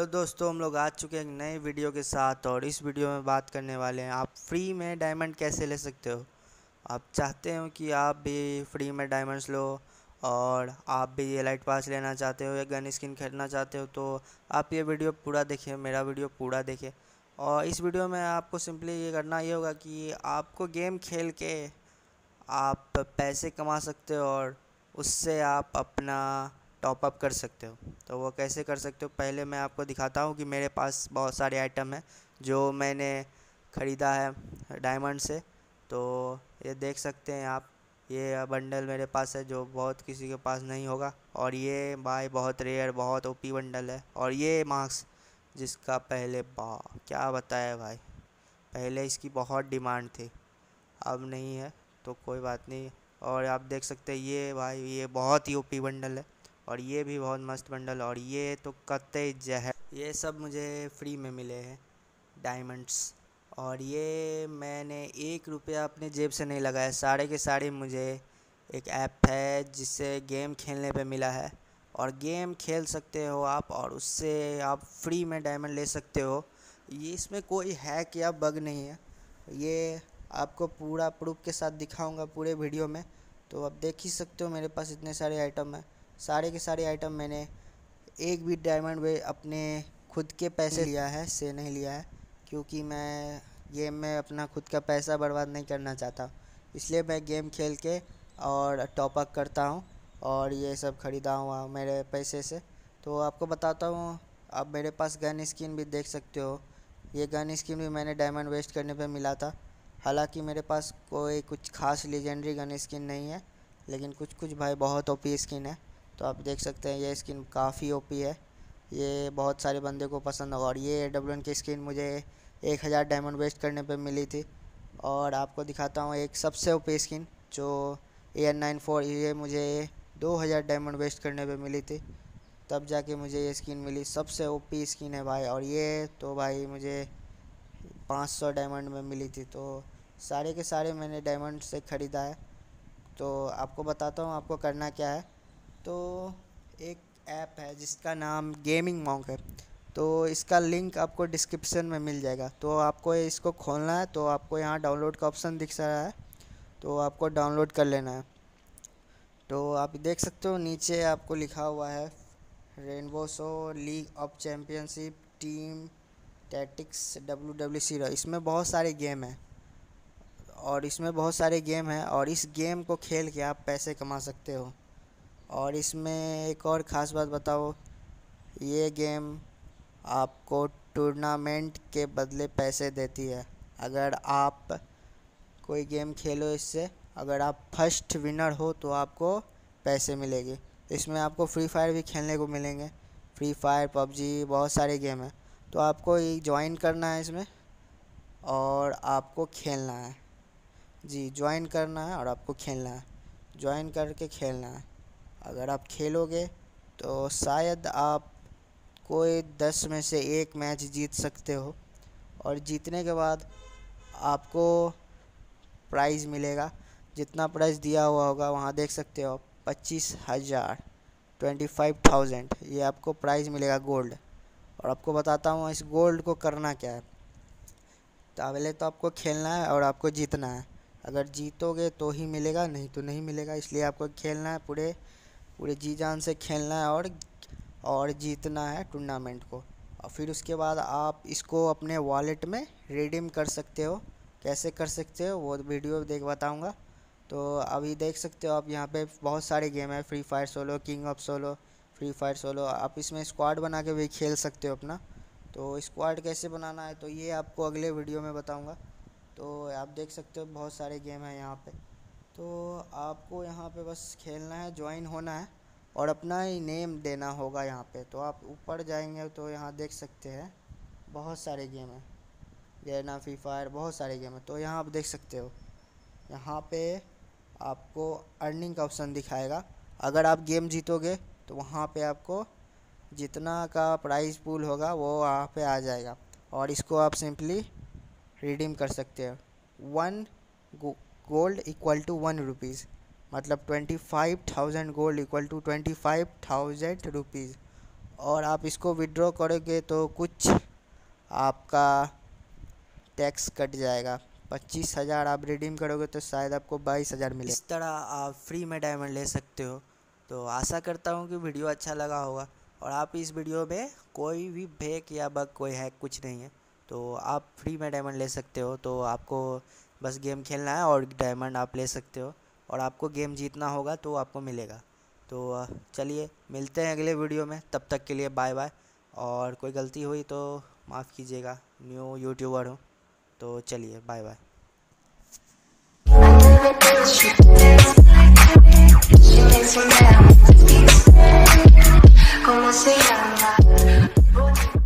hello दोस्तों हम लोग आ चुके हैं एक नए वीडियो के साथ और इस वीडियो में बात करने वाले हैं आप फ्री में डायमंड कैसे ले सकते हो आप चाहते हो कि आप भी फ्री में डायमंड्स लो और आप भी ये लाइट पास लेना चाहते हो या गन स्किन खरीदना चाहते हो तो आप ये वीडियो पूरा देखें मेरा वीडियो पूरा देखें और इस वीडियो में आपको सिंपली ये करना ये होगा कि आपको गेम खेल के आप पैसे कमा सकते हो और उससे आप अपना टॉपअप कर सकते हो तो वो कैसे कर सकते हो पहले मैं आपको दिखाता हूँ कि मेरे पास बहुत सारे आइटम हैं जो मैंने ख़रीदा है डायमंड से तो ये देख सकते हैं आप ये बंडल मेरे पास है जो बहुत किसी के पास नहीं होगा और ये भाई बहुत रेयर बहुत ओपी बंडल है और ये मार्क्स जिसका पहले बा क्या बताया भाई पहले इसकी बहुत डिमांड थी अब नहीं है तो कोई बात नहीं और आप देख सकते हैं ये भाई ये बहुत ही ओपी बंडल है और ये भी बहुत मस्त बंडल और ये तो कतई जहर ये सब मुझे फ्री में मिले हैं डायमंड्स और ये मैंने एक रुपया अपने जेब से नहीं लगाया सारे के सारे मुझे एक ऐप है जिससे गेम खेलने पे मिला है और गेम खेल सकते हो आप और उससे आप फ्री में डायमंड ले सकते हो ये इसमें कोई हैक या बग नहीं है ये आपको पूरा प्रूफ के साथ दिखाऊंगा पूरे वीडियो में तो आप देख ही सकते हो मेरे पास इतने सारे आइटम हैं सारे के सारे आइटम मैंने एक भी डायमंड वे अपने खुद के पैसे लिया है से नहीं लिया है क्योंकि मैं गेम में अपना खुद का पैसा बर्बाद नहीं करना चाहता इसलिए मैं गेम खेल के और टॉपअप करता हूँ और ये सब ख़रीदा हुआ मेरे पैसे से तो आपको बताता हूँ आप मेरे पास गन स्किन भी देख सकते हो ये गन स्किन भी मैंने डायमंड वेस्ट करने पे मिला था हालांकि मेरे पास कोई कुछ खास लेजेंडरी गन स्किन नहीं है लेकिन कुछ कुछ भाई बहुत ओपी स्किन है तो आप देख सकते हैं ये स्किन काफ़ी ओपी है ये बहुत सारे बंदे को पसंद और ये डब्ल्यू की स्किन मुझे एक हज़ार डायमंड वेस्ट करने पे मिली थी और आपको दिखाता हूँ एक सबसे ओपी स्किन जो ए एन नाइन फोर ये मुझे दो हज़ार डायमंड वेस्ट करने पे मिली थी तब जाके मुझे ये स्किन मिली सबसे ओपी स्किन है भाई और ये तो भाई मुझे पाँच सौ डायमंड में मिली थी तो सारे के सारे मैंने डायमंड से ख़रीदा है तो आपको बताता हूँ आपको करना क्या है तो एक ऐप है जिसका नाम गेमिंग मॉन्क है तो इसका लिंक आपको डिस्क्रिप्शन में मिल जाएगा तो आपको इसको खोलना है तो आपको यहाँ डाउनलोड का ऑप्शन दिख रहा है तो आपको डाउनलोड कर लेना है तो आप देख सकते हो नीचे आपको लिखा हुआ है rainbow show league of championship team tactics W W C इसमें बहुत सारे गेम हैं और इसमें बहुत सारे गेम हैं और इस गेम को खेल के आप पैसे कमा सकते हो और इसमें एक और ख़ास बात बताओ ये गेम आपको टूर्नामेंट के बदले पैसे देती है अगर आप कोई गेम खेलो इससे अगर आप फर्स्ट विनर हो तो आपको पैसे मिलेंगे इसमें आपको फ्री फायर भी खेलने को मिलेंगे फ्री फायर पबजी बहुत सारे गेम हैं तो आपको ज्वाइन करना है इसमें और आपको खेलना है जी ज्वाइन करना है और आपको खेलना है ज्वाइन करके खेलना है अगर आप खेलोगे तो शायद आप कोई दस में से एक मैच जीत सकते हो और जीतने के बाद आपको प्राइज़ मिलेगा जितना प्राइज़ दिया हुआ होगा वहाँ देख सकते हो पच्चीस हज़ार ट्वेंटी फाइव थाउजेंड ये आपको प्राइज़ मिलेगा गोल्ड और आपको बताता हूँ इस गोल्ड को करना क्या है तो पहले तो आपको खेलना है और आपको जीतना है अगर जीतोगे तो ही मिलेगा नहीं तो नहीं मिलेगा इसलिए आपको खेलना है पूरे पूरे जी जान से खेलना है और और जीतना है टूर्नामेंट को और फिर उसके बाद आप इसको अपने वॉलेट में रिडीम कर सकते हो कैसे कर सकते हो वो वीडियो देख बताऊँगा तो अभी देख सकते हो आप यहाँ पे बहुत सारे गेम है free fire solo king of solo free fire solo आप इसमें स्क्वाड बना के भी खेल सकते हो अपना तो स्क्वाड कैसे बनाना है तो ये आपको अगले वीडियो में बताऊँगा तो आप देख सकते हो बहुत सारे गेम हैं यहाँ पे तो आपको यहाँ पे बस खेलना है ज्वाइन होना है और अपना ही नेम देना होगा यहाँ पे तो आप ऊपर जाएंगे तो यहाँ देख सकते हैं बहुत सारे गेम हैं गेना फ्री फायर बहुत सारे गेम हैं तो यहाँ आप देख सकते हो यहाँ पे आपको अर्निंग का ऑप्शन दिखाएगा अगर आप गेम जीतोगे तो वहाँ पे आपको जितना का प्राइस पूल होगा वो वहाँ पे आ जाएगा और इसको आप सिंपली रिडीम कर सकते हो one gold equal to one rupees मतलब twenty five thousand gold equal to twenty five thousand rupees और आप इसको विड्रॉ करोगे तो कुछ आपका टैक्स कट जाएगा पच्चीस हज़ार आप रिडीम करोगे तो शायद आपको बाईस हज़ार मिले इस तरह आप फ्री में डायमंड ले सकते हो तो आशा करता हूँ कि वीडियो अच्छा लगा होगा और आप इस वीडियो में कोई भी फेक या बग कोई हैक कुछ नहीं है तो आप फ्री में डायमंड ले सकते हो तो आपको बस गेम खेलना है और डायमंड आप ले सकते हो और आपको गेम जीतना होगा तो आपको मिलेगा तो चलिए मिलते हैं अगले वीडियो में तब तक के लिए बाय बाय और कोई गलती हुई तो माफ़ कीजिएगा न्यू यूट्यूबर हूँ तो चलिए बाय बाय